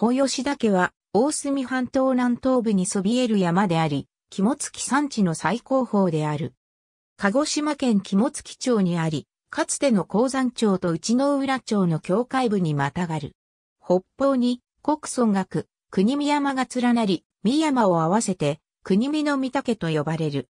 法吉岳は、大隅半島南東部にそびえる山であり、肝付山地の最高峰である。鹿児島県肝付町にあり、かつての鉱山町と内野浦町の境界部にまたがる。北方に国村岳、国見山が連なり、三山を合わせて、国見の御岳と呼ばれる。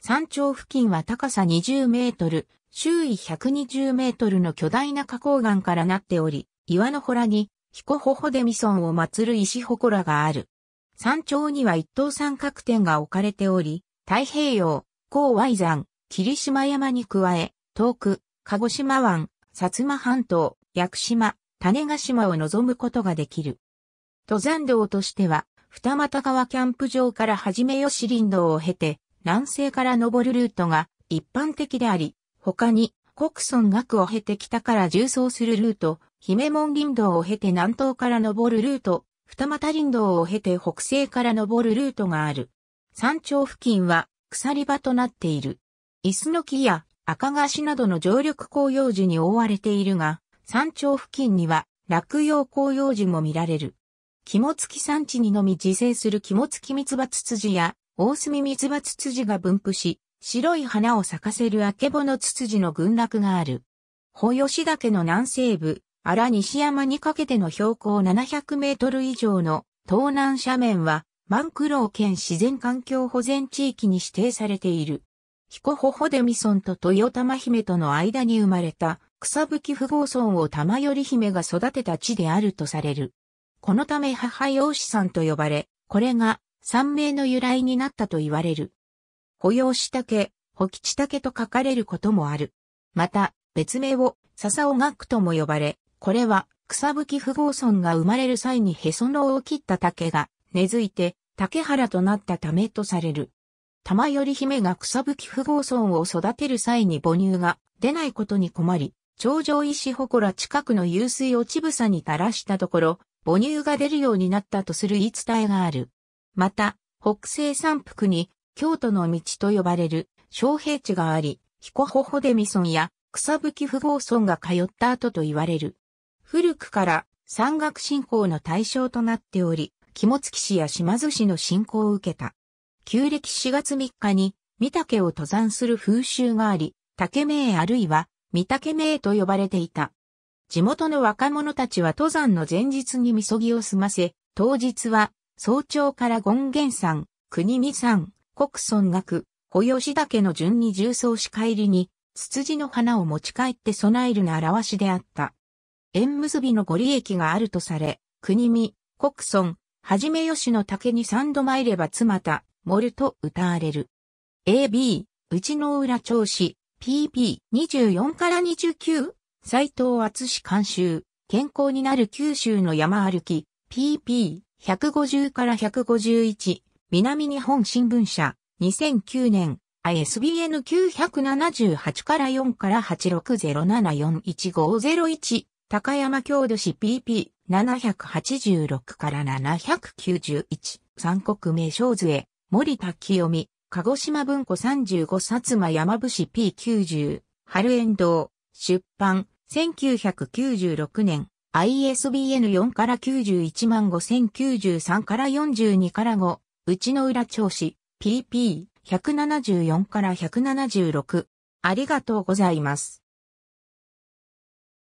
山頂付近は高さ20メートル、周囲120メートルの巨大な花崗岩からなっており、岩のほらにヒコホホデミソンを祀る石祠がある。山頂には一等三角点が置かれており、太平洋、高 Y 山、霧島山に加え、遠く、鹿児島湾、薩摩半島、屋久島、種ヶ島を望むことができる。登山道としては、二俣川キャンプ場から始め吉林道を経て、南西から登るルートが一般的であり、他に国村岳を経て北から縦走するルート、姫門林道を経て南東から登るルート、二股林道を経て北西から登るルートがある。山頂付近は鎖場となっている。椅子の木や赤菓子などの常緑紅葉樹に覆われているが、山頂付近には落葉紅葉樹も見られる。肝付き地にのみ自生する肝付き蜜葉ツツジや大隅蜜葉ツツジが分布し、白い花を咲かせるあけぼのツツジの群落がある。保吉岳の南西部、荒西山にかけての標高700メートル以上の東南斜面は、万ロ郎県自然環境保全地域に指定されている。彦穂穂デミ村と豊玉姫との間に生まれた草吹富豪村を玉頼姫が育てた地であるとされる。このため母養子さんと呼ばれ、これが三名の由来になったと言われる。保養子竹、保吉竹と書かれることもある。また、別名を笹尾学とも呼ばれ、これは草吹不合村が生まれる際にへそのを切った竹が根付いて竹原となったためとされる。玉頼姫が草吹不合村を育てる際に母乳が出ないことに困り、頂上石祠近くの湧水をちぶさに垂らしたところ、母乳が出るようになったとする言い伝えがある。また、北西山腹に京都の道と呼ばれる小平地があり、彦穂穂でみ村や草吹不合村が通った後と言われる。古くから山岳信仰の対象となっており、肝付市や島津市の信仰を受けた。旧暦4月3日に、御岳を登山する風習があり、竹名あるいは、御竹名と呼ばれていた。地元の若者たちは登山の前日にみそぎを済ませ、当日は、早朝から権現山、国見山、国村岳、小吉岳の順に重装し帰りに、ツツジの花を持ち帰って備えるな表しであった。縁結びのご利益があるとされ、国見、国村、はじめ吉の竹に三度参れば妻た、モると歌われる。AB、内の浦調子、PP24 から29、斎藤厚志監修、健康になる九州の山歩き、PP150 から151、南日本新聞社、2009年、ISBN978 から4から8 6 0 7 1 5 0 1高山郷土史 PP786 から791、三国名称図へ、森田清美、鹿児島文庫35薩摩山伏 P90、春遠藤、出版、1996年、ISBN4 から91万5093から42から5、内の裏調子、PP174 から176。ありがとうございます。